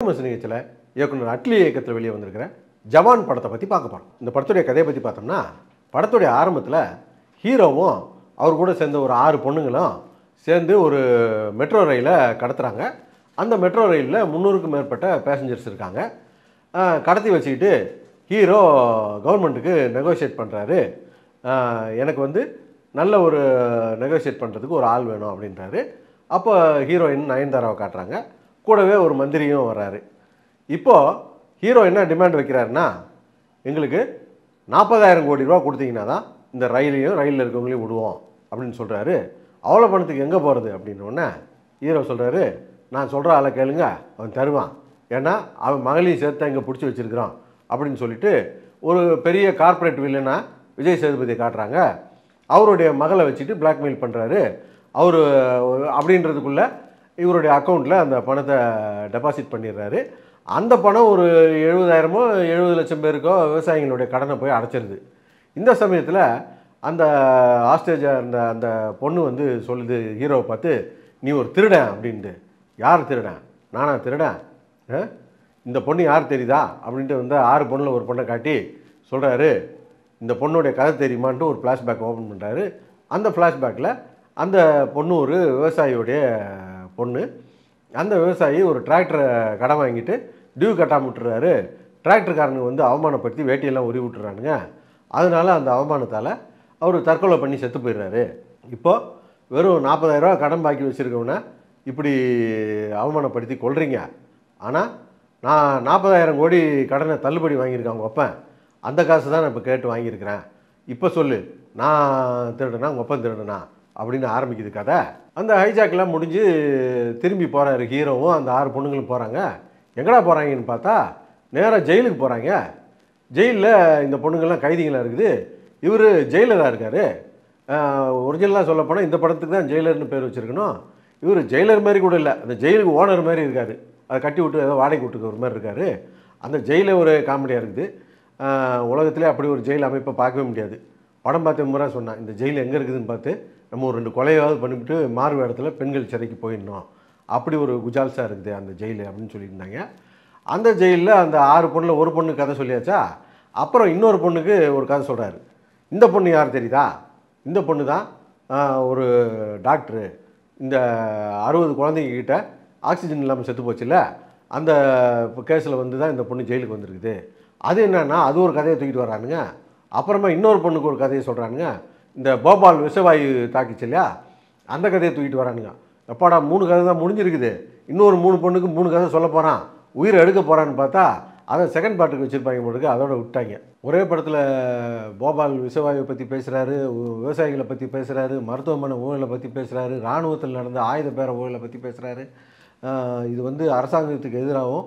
famous நிகழ்ச்சியில் இயக்குனர் அட்லி இயக்கத்தில் வெளியே வந்திருக்கிற ஜவான் படத்தை பற்றி பார்க்க போகிறோம் இந்த படத்துடைய கதையை பற்றி பார்த்தோம்னா படத்துடைய ஆரம்பத்தில் ஹீரோவும் அவர் கூட சேர்ந்த ஒரு ஆறு பொண்ணுங்களும் சேர்ந்து ஒரு மெட்ரோ ரயிலை கடத்துகிறாங்க அந்த மெட்ரோ ரயிலில் முந்நூறுக்கும் மேற்பட்ட பேசஞ்சர்ஸ் இருக்காங்க கடத்தி வச்சுக்கிட்டு ஹீரோ கவர்மெண்ட்டுக்கு நெகோஷியேட் பண்ணுறாரு எனக்கு வந்து நல்ல ஒரு நெகோஷியேட் பண்ணுறதுக்கு ஒரு ஆள் வேணும் அப்படின்றாரு அப்போ ஹீரோயின் நயன்தாராவை காட்டுறாங்க கூடவே ஒரு மந்திரியும் வர்றாரு இப்போது ஹீரோ என்ன டிமாண்ட் வைக்கிறாருன்னா எங்களுக்கு நாற்பதாயிரம் கோடி ரூபா கொடுத்தீங்கன்னா தான் இந்த ரயிலையும் ரயிலில் இருக்கவங்களையும் விடுவோம் அப்படின்னு சொல்கிறாரு அவ்வளோ பணத்துக்கு எங்கே போகிறது அப்படின்னோடனே ஹீரோ சொல்கிறாரு நான் சொல்கிற ஆளை கேளுங்க அவன் தருவான் ஏன்னா அவன் மகளையும் சேர்த்து இங்கே பிடிச்சி வச்சுருக்கிறான் அப்படின்னு சொல்லிட்டு ஒரு பெரிய கார்ப்பரேட் வில்லுனா விஜய் சேதுபதி காட்டுறாங்க அவருடைய மகளை வச்சுட்டு பிளாக்மெயில் பண்ணுறாரு அவர் அப்படின்றதுக்குள்ளே இவருடைய அக்கௌண்ட்டில் அந்த பணத்தை டெபாசிட் பண்ணிடுறாரு அந்த பணம் ஒரு எழுபதாயிரமோ எழுபது லட்சம் பேருக்கோ விவசாயிகளுடைய கடனை போய் அடைச்சிருது இந்த சமயத்தில் அந்த ஆஸ்டேஜாக இருந்த அந்த பொண்ணு வந்து சொல்லுது ஹீரோவை பார்த்து நீ ஒரு திருடன் அப்படின்ட்டு யார் திருடன் நானா திருடன் இந்த பொண்ணு யார் தெரியுதா அப்படின்ட்டு வந்து ஆறு பொண்ணில் ஒரு பொண்ணை காட்டி சொல்கிறாரு இந்த பொண்ணுடைய கதை தெரியுமான்ட்டு ஒரு ஃப்ளாஷ்பேக் ஓப்பன் பண்ணுறாரு அந்த ஃப்ளாஷ்பேக்கில் அந்த பொண்ணு ஒரு விவசாயியோடைய ஒன்று அந்த விவசாயி ஒரு டிராக்டரை கடன் வாங்கிட்டு டியூ கட்டாமல் விட்டுறாரு டிராக்டர்காரனுக்கு வந்து அவமானப்படுத்தி வேட்டியெல்லாம் உரி விட்டுறானுங்க அதனால் அந்த அவமானத்தால் அவர் தற்கொலை பண்ணி செத்து போயிடுறாரு இப்போது வெறும் நாற்பதாயிரரூவா கடன் பாக்கி வச்சுருக்கவனை இப்படி அவமானப்படுத்தி கொள்றீங்க ஆனால் நான் நாற்பதாயிரம் கோடி கடனை தள்ளுபடி வாங்கியிருக்கேன் அவங்க ஒப்பன் அந்த காசு தான் நான் இப்போ கேட்டு வாங்கியிருக்கிறேன் இப்போ சொல்லு நான் திருடுனா உங்கள் ஒப்பன் திருடுனா அப்படின்னு ஆரம்பிக்குது கதை அந்த ஹைஜாக்லாம் முடிஞ்சு திரும்பி போகிறாரு ஹீரோவும் அந்த ஆறு பொண்ணுங்களும் போகிறாங்க எங்கடா போகிறாங்கன்னு பார்த்தா நேராக ஜெயிலுக்கு போகிறாங்க ஜெயிலில் இந்த பொண்ணுங்கள்லாம் கைதிகளாக இருக்குது இவர் ஜெயிலராக இருக்கார் ஒரிஜினலாக சொல்லப்போனால் இந்த படத்துக்கு தான் ஜெயிலர்னு பேர் வச்சுருக்கணும் இவர் ஜெயிலர் மாதிரி கூட இல்லை அந்த ஜெயிலுக்கு ஓனர் மாதிரி இருக்கார் அதை கட்டி விட்டு ஏதோ வாடகை விட்டுக்கிற மாதிரி இருக்கார் அந்த ஜெயிலில் ஒரு காமெடியாக இருக்குது உலகத்திலே அப்படி ஒரு ஜெயில் அமைப்பை பார்க்கவே முடியாது படம் பார்த்து முறை சொன்னான் இந்த ஜெயில் எங்கே இருக்குதுன்னு பார்த்து நம்ம ஒரு ரெண்டு கொலையாவது பண்ணிவிட்டு மாறு இடத்துல பெண்கள் சிறைக்கு போயிடணும் அப்படி ஒரு குஜால்ஸாக இருக்குது அந்த ஜெயில் அப்படின்னு சொல்லியிருந்தாங்க அந்த ஜெயிலில் அந்த ஆறு பொண்ணில் ஒரு பொண்ணு கதை சொல்லியாச்சா அப்புறம் இன்னொரு பொண்ணுக்கு ஒரு கதை சொல்கிறாரு இந்த பொண்ணு யார் தெரியுதா இந்த பொண்ணு தான் ஒரு டாக்டரு இந்த அறுபது குழந்தைங்கக்கிட்ட ஆக்சிஜன் இல்லாமல் செத்து போச்சுல்ல அந்த கேஸில் வந்து தான் இந்த பொண்ணு ஜெயிலுக்கு வந்திருக்குது அது என்னென்னா அது ஒரு கதையை தூக்கிட்டு வரானுங்க அப்புறமா இன்னொரு பொண்ணுக்கு ஒரு கதையை சொல்கிறானுங்க இந்த போபால் விஷவாயு தாக்கிச்சு இல்லையா அந்த கதையை தூக்கிட்டு வரானுங்க எப்பாடா மூணு கதை தான் முடிஞ்சிருக்குது இன்னொரு மூணு பொண்ணுக்கு மூணு கதை சொல்ல போகிறான் உயிரை எடுக்க போகிறான்னு பார்த்தா அதை செகண்ட் பார்ட்டுக்கு வச்சுருப்பாங்க போட்டுக்கு அதோட விட்டாங்க ஒரே படத்தில் போபால் விசவாயுவை பற்றி பேசுகிறாரு விவசாயிகளை பற்றி பேசுகிறாரு மருத்துவமனை ஊழலை பற்றி பேசுகிறாரு இராணுவத்தில் நடந்த ஆயுத பேர ஊழலை பற்றி பேசுகிறாரு இது வந்து அரசாங்கத்துக்கு எதிராகவும்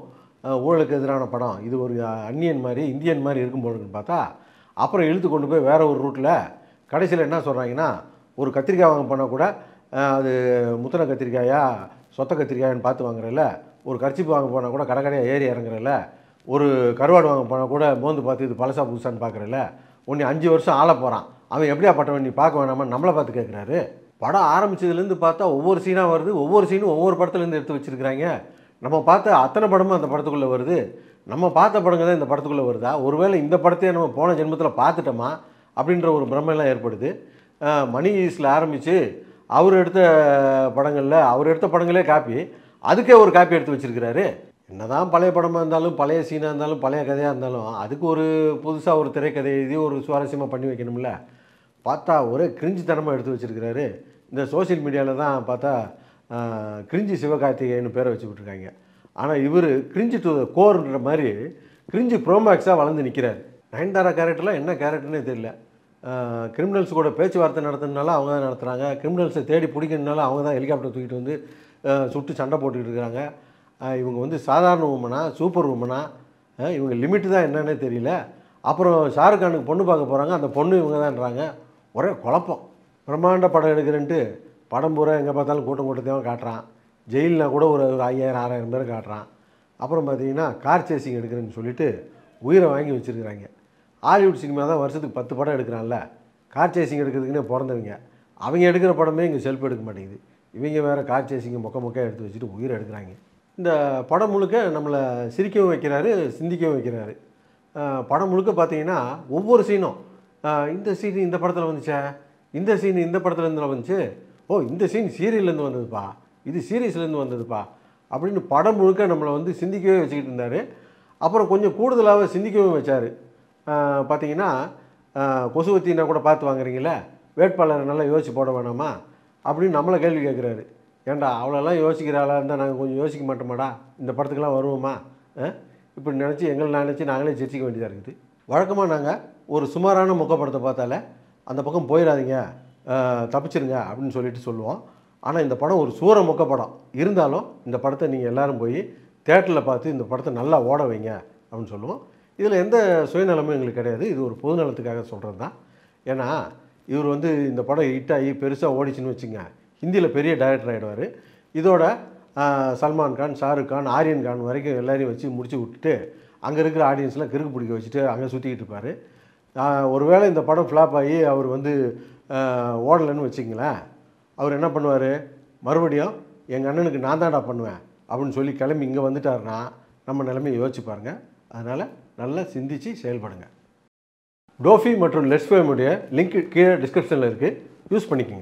ஊழலுக்கு எதிரான படம் இது ஒரு அந்நியன் மாதிரி இந்தியன் மாதிரி இருக்கும் போதுன்னு பார்த்தா அப்புறம் இழுத்து கொண்டு போய் வேறு ஒரு ரூட்டில் கடைசியில் என்ன சொல்கிறாங்கன்னா ஒரு கத்திரிக்காய் வாங்க போனால் கூட அது முத்தனை கத்திரிக்காயா சொத்த கத்திரிக்காயான்னு பார்த்து வாங்குறல ஒரு கர்ச்சிப்பு வாங்க போனால் கூட கடைக்கடையாக ஏறி இறங்குறல ஒரு கருவாடு வாங்க போனால் கூட மோந்து பார்த்து இது பழசாக புதுசான்னு பார்க்குறல ஒன்று அஞ்சு வருஷம் ஆள போகிறான் அவன் எப்படியா பட்டவன் நீ பார்க்க வேணாமா நம்மளை பார்த்து கேட்குறாரு படம் ஆரம்பித்ததுலேருந்து பார்த்தா ஒவ்வொரு சீனாக வருது ஒவ்வொரு சீனும் ஒவ்வொரு படத்துலேருந்து எடுத்து வச்சுருக்கிறாங்க நம்ம பார்த்த அத்தனை படமும் அந்த படத்துக்குள்ளே வருது நம்ம பார்த்த படங்கள் தான் இந்த படத்துக்குள்ளே வருதா ஒருவேளை இந்த படத்தையே நம்ம போன ஜென்மத்தில் பார்த்துட்டோமா அப்படின்ற ஒரு பிரம்மையெல்லாம் ஏற்படுது மணி ஈஸில் ஆரம்பித்து அவர் எடுத்த படங்களில் அவர் எடுத்த படங்களே காப்பி அதுக்கே ஒரு காப்பி எடுத்து வச்சுருக்கிறாரு என்ன பழைய படமாக இருந்தாலும் பழைய சீனாக இருந்தாலும் பழைய கதையாக இருந்தாலும் அதுக்கு ஒரு புதுசாக ஒரு திரைக்கதை இது ஒரு சுவாரஸ்யமாக பண்ணி வைக்கணும்ல பார்த்தா ஒரே கிரிஞ்சி தனமாக எடுத்து வச்சுருக்கிறாரு இந்த சோசியல் மீடியாவில் தான் பார்த்தா கிரிஞ்சி சிவகார்த்திகேயன்னு பேரை வச்சுக்கிட்டுருக்காங்க ஆனால் இவர் கிரிஞ்சி டு கோர்ன்ற மாதிரி கிரிஞ்சி ப்ரோமேக்ஸாக வளர்ந்து நிற்கிறார் நயன்தாரா கேரக்டரில் என்ன கேரக்டர்னே தெரியல கிரிமினல்ஸ் கூட பேச்சுவார்த்தை நடத்துனாலும் அவங்க தான் நடத்துகிறாங்க கிரிமினல்ஸை தேடி பிடிக்கணுனால அவங்க தான் ஹெலிகாப்டர் தூக்கிட்டு வந்து சுட்டு சண்டை போட்டுக்கிட்டு இருக்கிறாங்க இவங்க வந்து சாதாரண உமனா சூப்பர் உமனா இவங்க லிமிட்டு தான் என்னன்னே தெரியல அப்புறம் ஷாருக் கானுக்கு பொண்ணு பார்க்க போகிறாங்க அந்த பொண்ணு இவங்க தான்றாங்க ஒரே குழப்பம் பிரம்மாண்ட படம் எடுக்கிறேன்ட்டு படம் பூரா எங்கே பார்த்தாலும் கூட்டம் கூட்டத்தையும் காட்டுறான் ஜெயிலில் கூட ஒரு ஒரு ஐயாயிரம் ஆறாயிரம் பேர் காட்டுறான் அப்புறம் பார்த்தீங்கன்னா கார் சேசிங் எடுக்கிறேன்னு சொல்லிவிட்டு உயிரை வாங்கி வச்சுருக்கிறாங்க ஹாலிவுட் சினிமா தான் வருஷத்துக்கு பத்து படம் எடுக்கிறான்ல கார் சேசிங் எடுக்கிறதுக்குன்னே பிறந்தவங்க அவங்க எடுக்கிற படமே இங்கே செல்ஃப் எடுக்க மாட்டேங்குது இவங்க வேறு கார் சேசிங்க மொக்க மொக்க எடுத்து வச்சுட்டு உயிரை எடுக்கிறாங்க இந்த படம் முழுக்க நம்மளை சிரிக்கவும் வைக்கிறாரு சிந்திக்கவும் வைக்கிறாரு படம் முழுக்க பார்த்தீங்கன்னா ஒவ்வொரு சீனும் இந்த சீன் இந்த படத்தில் வந்துச்சா இந்த சீன் இந்த படத்துலேருந்து வந்துச்சு ஓ இந்த சீன் சீரியல்லேருந்து வந்ததுப்பா இது சீரியஸ்லேருந்து வந்ததுப்பா அப்படின்னு படம் முழுக்க நம்மளை வந்து சிந்திக்கவே வச்சுக்கிட்டு இருந்தார் அப்புறம் கொஞ்சம் கூடுதலாக சிந்திக்கவும் வச்சார் பார்த்தீங்கன்னா கொசுவத்தினா கூட பார்த்து வாங்குறீங்களே வேட்பாளரை நல்லா யோசிச்சு போட வேணாமா அப்படின்னு நம்மளை கேள்வி கேட்குறாரு ஏன்டா அவ்வளோலாம் யோசிக்கிறாளா இருந்தால் நாங்கள் கொஞ்சம் யோசிக்க மாட்டோமாடா இந்த படத்துக்கெலாம் வருவோமா இப்படி நினச்சி எங்களை நினச்சி நாங்களே சிரிச்சிக்க வேண்டியதாக இருக்குது வழக்கமாக நாங்கள் ஒரு சுமாரான முகப்படத்தை பார்த்தாலே அந்த பக்கம் போயிடாதீங்க தப்பிச்சிருங்க அப்படின்னு சொல்லிட்டு சொல்லுவோம் ஆனால் இந்த படம் ஒரு சூற முக்கப்படம் படம் இருந்தாலும் இந்த படத்தை நீங்கள் எல்லோரும் போய் தேட்டரில் பார்த்து இந்த படத்தை நல்லா ஓட வைங்க அப்படின்னு சொல்லுவோம் இதில் எந்த சுயநலமும் எங்களுக்கு கிடையாது இது ஒரு பொது நலத்துக்காக சொல்கிறது தான் ஏன்னா இவர் வந்து இந்த படம் ஹிட் ஆகி பெருசாக ஓடிச்சுன்னு வச்சுங்க ஹிந்தியில் பெரிய டைரக்டர் ஆகிடுவார் இதோட சல்மான் கான் ஷாருக் கான் ஆரியன் கான் வரைக்கும் எல்லாரையும் வச்சு முடிச்சு விட்டுட்டு அங்கே இருக்கிற ஆடியன்ஸ்லாம் கிறுக்கு பிடிக்க வச்சுட்டு அங்கே சுற்றிக்கிட்டு இருப்பார் ஒருவேளை இந்த படம் ஃப்ளாப் ஆகி அவர் வந்து ஓடலைன்னு வச்சுங்களேன் அவர் என்ன பண்ணுவார் மறுபடியும் எங்கள் அண்ணனுக்கு நான் தான்டா பண்ணுவேன் அப்படின்னு சொல்லி கிளம்பி இங்கே வந்துட்டாருனா நம்ம நிலைமையை யோசிச்சு பாருங்கள் அதனால் நல்லா சிந்திச்சு செயல்படுங்க டோஃபி மற்றும் லெட்ஸ்ஃபோமுடைய லிங்க் கீழே டிஸ்கிரிப்ஷனில் இருக்குது யூஸ் பண்ணிக்கோங்க